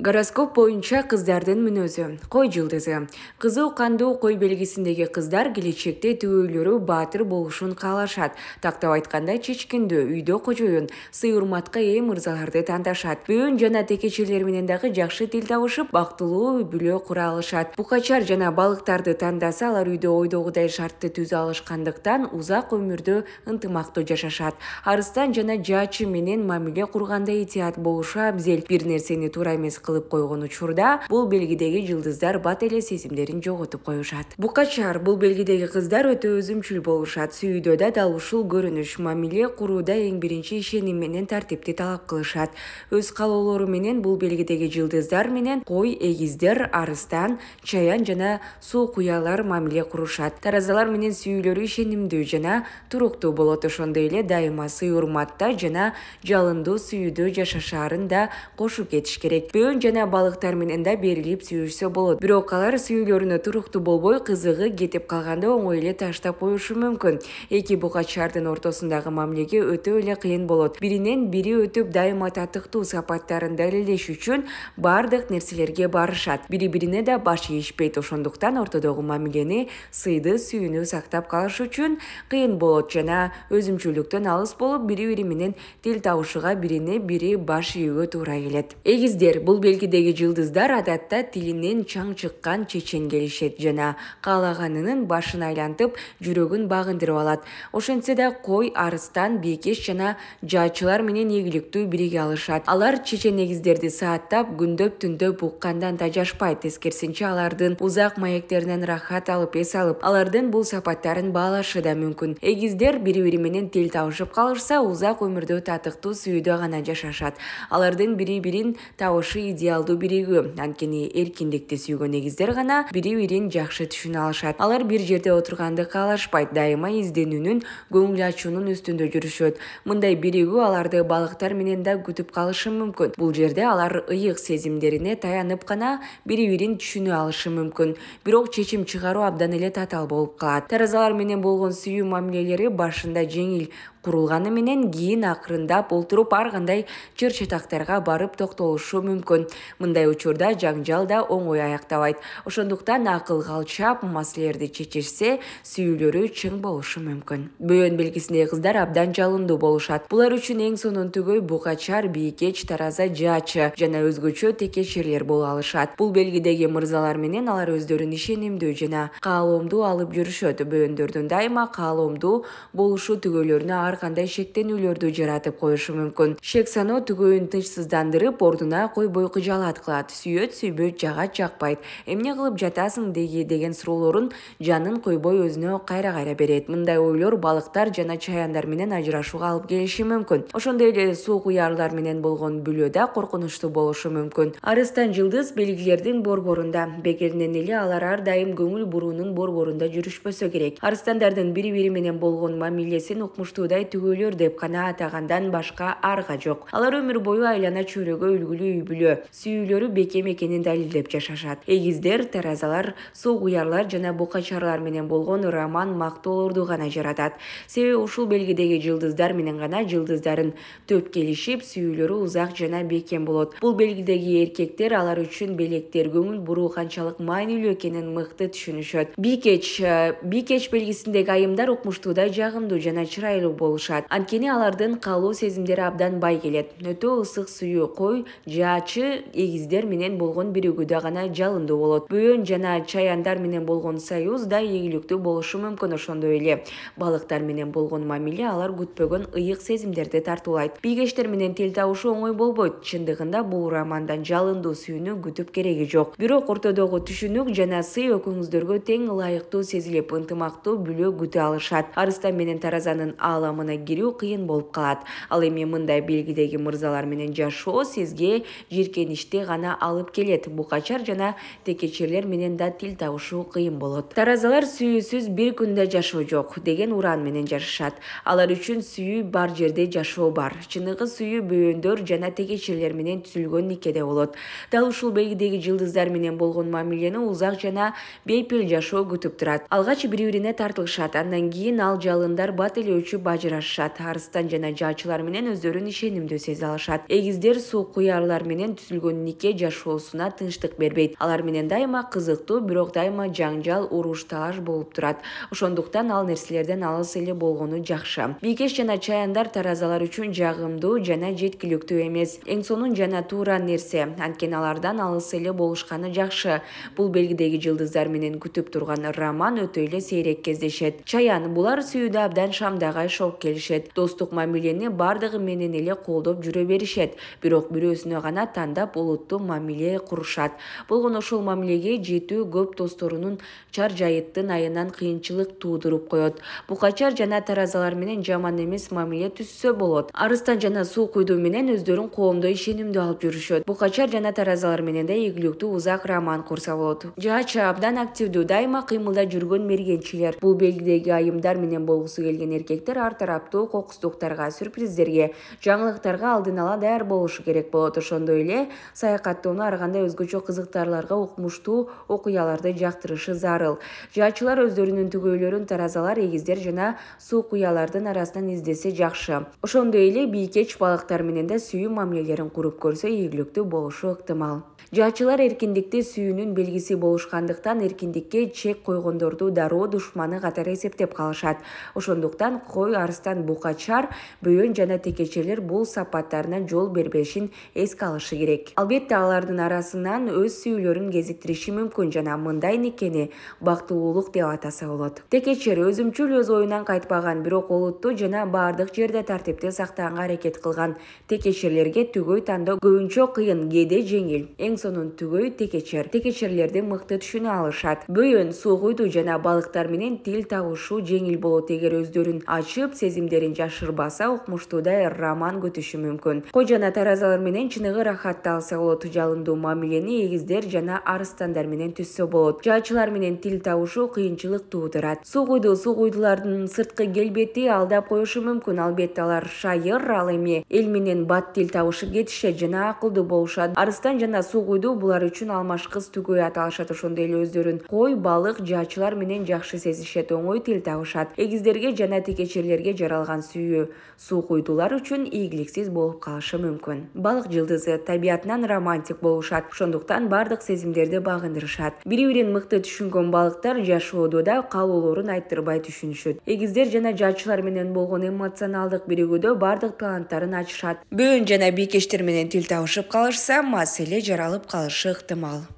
гороскоп боюнча кыздардын мүнөзү кой жылдызы кызыл кандуу кой белгисиндеги кыздар келечекте түгөйлөрү баатыр болушун каалашат тактап айтканда чечкиндүү үйдө кожоюн сый урматка ээ мырзаларды тандашат бөөн жана текечелер менен дагы жакшы тил табышып бактылуу үй бүлө кура алышат букачар жана балыктарды тандаса алар үйдө ойдогудай шартты түзө алышкандыктан узак өмүрдө ынтымактуу жашашат арыстан жана жаачы менен мамиле курганда этият болушу абзел бир нерсени туура эмес кылып койгон учурда бул белгидеги жылдыздар бат эле сезимдерин жоготуп коюшат букачар бул белгидеги кыздар өтө өзүмчүл болушат сүйүүдө да дал ушул көрүнүш мамиле курууда эң биринчи ишеним менен тартипти талап кылышат өз каалоолору менен бул белгидеги жылдыздар менен кой эгиздер арыстан чаян жана суу куялар мамиле курушат таразалар менен сүйүүлөрү ишенимдүү жана туруктуу болот ошондой эле дайыма сый урматта жана жалындуу сүйүүдө жашашаарын да кошуп кетиш керек бөөн жана балыктар менен да берилип сүйүшсө болот бирок алар сүйүүлөрүнө туруктуу болбой кызыгы кетип калганда оңой эле таштап коюшу мүмкүн эки буга шаардын ортосундагы мамилеге өтө эле кыйын болот биринен бири өтүп дайыма татыктуу сапаттарын далилдеш үчүн баардык нерселерге барышат бири бирине да баш ийишпейт ошондуктан ортодогу мамилени сыйды сүйүүнү сактап калыш үчүн кыйын болот жана өзүмчүлүктөн алыс болуп бири бири менен тил табышууга бирине бири баш ийүүгө туура келет эгиздер бул белгидеги жылдыздар адатта тилинен чаң чыккан чечен келишет жана каалаганынын башын айлантып жүрөгүн багындырып алат ошентсе да кой арыстан бекеш жана жаачылар менен ийгиликтүү бириге алышат алар чечен эгиздерди сааттап күндөп түндөп уккандан тажашпайт тескерисинче алардын узак маектеринен рахат алып эс алып алардын бул сапаттарын баалашы да мүмкүн эгиздер бири бири менен тил табышып калышса узак өмүрдө татыктуу сүйүүдө гана жашашат алардын бири бирин табышы идеалдуу биригүү анткени эркиндикти сүйгөн негиздер гана бири бирин жакшы түшүнө алышат алар бир жерде отурганды каалашпайт дайыма изденүүнүн көңүл ачуунун үстүндө жүрүшөт мындай биригүү аларды балыктар менен да күтүп калышы мүмкүн бул жерде алар ыйык сезимдерине таянып гана бири бирин түшүнө алышы мүмкүн бирок чечим чыгаруу абдан эле татаал болуп калат таразалар менен болгон сүйүү мамилелери башында жеңил курулганы менен кийин акырындап олтуруп ар кандай чыр чатактарга барып токтолушу мүмкүн мындай учурда жаңжал да оңой аяктабайт ошондуктан акыл калчап маселелерди чечишсе сүйүүлөрү чың болушу мүмкүн бөөн белгисиндеги кыздар абдан жалындуу болушат булар үчүн эң сонун түгөй букачар бийкеч тараза жаачы жана өзгөчө текечерлер боло алышат бул белгидеги мырзалар менен алар өздөрүн ишенимдүү жана каалоомдуу алып жүрүшөт бөөндөрдүн дайыма каалоомдуу болушу түгөйлөрүнө ар кандай шектенүүлөрдү жаратып коюшу мүмкүн шек саноо түгөйүн тынчсыздандырып ордуна койбой кыжаалат кылат сүйөт сүйбөт жагат жакпайт эмне кылып жатасың деги деген суроолорун жанын койбой өзүнө кайра кайра берет мындай ойлор балыктар жана чаяндар менен ажырашууга алып келиши мүмкүн ошондой эле суу куярлар менен болгон да коркунучтуу болушу мүмкүн арыстан жылдыз белгилердин борборунда бекеринен эле алар ар дайым көңүл буруунун борборунда жүрүшпөсө керек арыстандардын бири бири менен болгон мамилесин укмуштуудай мындай түгөлөр деп гана атагандан башка арга жок алар өмүр бою айлана чөйрөгө үлгүлүү үй бүлө сүйүүлөрү бекем экенин далилдеп жашашат эгиздер таразалар суук уярлар жана букачарлар менен болгон роман мактоолорду гана жаратат себеби ушул белгидеги жылдыздар менен гана жылдыздарын төп келишип сүйүүлөрү узак жана бекем болот бул белгидеги эркектер алар үчүн белектер көңүл буруу канчалык маанилүү экенин мыкты түшүнүшөт бикеч бикеч белгисиндеги айымдар укмуштуудай жагымдуу жана чырайлуу болуп болушат анткени алардын каалоо сезимдери абдан бай келет өтө ысык сүйүү кой жаачы эгиздер менен болгон биригүүдө гана жалындуу болот бөөн жана чаяндар менен болгон союз да ийгиликтүү болушу мүмкүн ошондой эле балыктар менен болгон мамиле алар күтпөгөн ыйык сезимдерди тартуулайт бийкечтер менен тил табышуу оңой болбойт чындыгында бул романдан жалындуу сүйүүнү күтүп кереги жок бирок ортодогу түшүнүк жана сый экөөңүздөргө тең ылайыктуу сезилип ынтымактуу бүлө күтө алышат арыстан менен таразанын аалам құрамына кирүү қиын болып калат ал эми мындай белгідегі мырзалар менен жашоо сизге жийиркеничти гана алып келет букачар жана текечерлер менен да тил табышуу кыйын болот таразалар сүйүүсүз бир күнде жашоо жок деген уран менен жашашат алар үчүн сүйүү бар жерде жашоо бар чыныгы сүйүү бөөндөр жана текечерлер менен түзүлгөн никеде болот дал ушул белгидеги жылдыздар менен болгон мамилени узак жана бейпил жашоо күтүп турат алгач бири бирине тартылышат андан кийин ал жалындар бат элөөчү бажы ажырашышат арыстан жана жаачылар менен өздөрүн ишенимдүү сезе алышат эгиздер суу куярлар менен түзүлгөн нике жашоосуна тынчтык бербейт алар менен дайыма кызыктуу бирок дайыма жаңжал уруш талаш болуп турат ошондуктан ал нерселерден алыс эле болгону жакшы бийкеш жана чаяндар таразалар үчүн жагымдуу жана жеткиликтүү эмес эң сонун жана туура нерсе анткени алардан алыс эле болушканы жакшы бул белгидеги жылдыздар менен күтүп турган роман өтө эле сейрек кездешет чаян булар сүйүүдө абдан шамдагай шок келишет достук мамилени бардыгы менен эле колдоп жүрө беришет бирок бирөөсүнө гана тандап олуттуу мамиле курушат болгон ошол мамилеге жетүү көп досторунун чар жайыттын айынан кыйынчылык туудуруп коет букачар жана таразалар менен жаман эмес мамиле түзсө болот арыстан жана суу куйду менен өздөрүн коомдо ишенимдүү алып жүрүшөт букачар жана таразалар менен да ийгиликтүү узак роман курса болот Жача абдан активдүү дайыма кыймылда жүргөн мергенчилер бул белгидеги айымдар менен болгусу келген эркектер ар тарапту қоқыстуқтарға сюрприздерге жаңылыктарга алдын ала даяр болушы керек болот ошондой эле саякаттоону ар кандай өзгөчө кызыктарларга укмуштуу окуяларды жактырышы зарыл жаачылар өздөрүнүн түгөйлөрүн таразалар эгиздер жана суу куялардын арасынан издесе жакшы ошондой эле бийкеч балыктар менен да сүйүү мамилелерин куруп көрсө ийгиликтүү болушу ыктымал Жачылар эркиндикти сүйүүнүн белгиси болушкандыктан эркиндикке чек койгондорду дароо душманы катары эсептеп калышат ошондуктан кой арстан букачар бөйөн жана текечелер бул сапаттарына жол бербешин эске алышы керек албетте алардын арасынан өз сүйүүлөрүн кезиктириши мүмкүн жана мындай никени бактылуулук деп атаса болот текечер өзүмчүл өз оюнан кайтпаган бирок олуттуу жана баардык жерде тартипти сактаганга аракет кылган текечерлерге түгөй тандоо көбүнчө кыйын кээде жеңил эң сонун түгөй текечер текечерлерди мыкты түшүнө алышат бөйөн суу куйду жана балыктар менен тил табышуу жеңил болот эгер өздөрүн ачып сезимдерин жашырбаса укмуштуудай роман күтүшү мүмкүн кой жана таразалар менен чыныгы рахатталса алса болот жалындуу мамилени эгиздер жана арыстандар менен түзсө болот жаачылар менен тил табышуу кыйынчылык туудурат суу куйду суу куйдулардын сырткы келбети алдап коюшу мүмкүн албетте алар шайыр ал эми эл менен бат тил табышып кетишет жана акылдуу болушат арыстан жана суу угуйду булар үчүн алмашкыс түгөй аталышат ошондой эле өздөрүн кой балык жаачылар менен жакшы сезишет оңой тил табышат эгиздерге жана текечерлерге жаралган сүйүү суу куйдулар үчүн ийгиликсиз болуп калышы мүмкүн балык жылдызы табиятынан романтик болушат ошондуктан баардык сезимдерди багындырышат бири бирин мыкты түшүнгөн балыктар жашоодо да каалоолорун айттырбай түшүнүшөт эгиздер жана жаачылар менен болгон эмоционалдык биригүүдө баардык таланттарын ачышат бөөн жана бийкечтер менен тил табышып калышса маселе жаралып қалып қалышы ықтимал